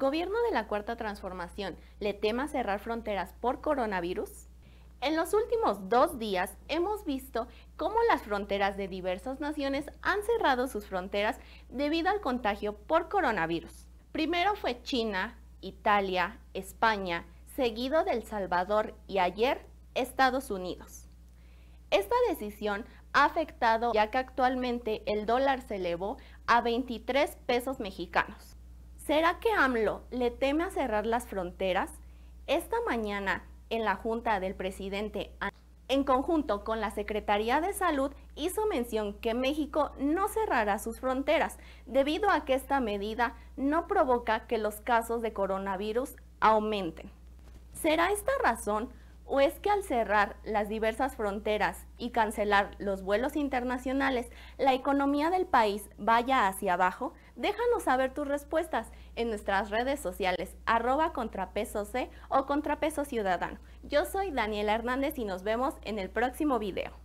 ¿Gobierno de la Cuarta Transformación le tema cerrar fronteras por coronavirus? En los últimos dos días hemos visto cómo las fronteras de diversas naciones han cerrado sus fronteras debido al contagio por coronavirus. Primero fue China, Italia, España, seguido El Salvador y ayer Estados Unidos. Esta decisión ha afectado ya que actualmente el dólar se elevó a 23 pesos mexicanos. ¿Será que AMLO le teme a cerrar las fronteras? Esta mañana, en la junta del presidente, en conjunto con la Secretaría de Salud, hizo mención que México no cerrará sus fronteras, debido a que esta medida no provoca que los casos de coronavirus aumenten. ¿Será esta razón o es que al cerrar las diversas fronteras y cancelar los vuelos internacionales, la economía del país vaya hacia abajo? Déjanos saber tus respuestas en nuestras redes sociales, arroba contrapeso C o contrapeso ciudadano. Yo soy Daniela Hernández y nos vemos en el próximo video.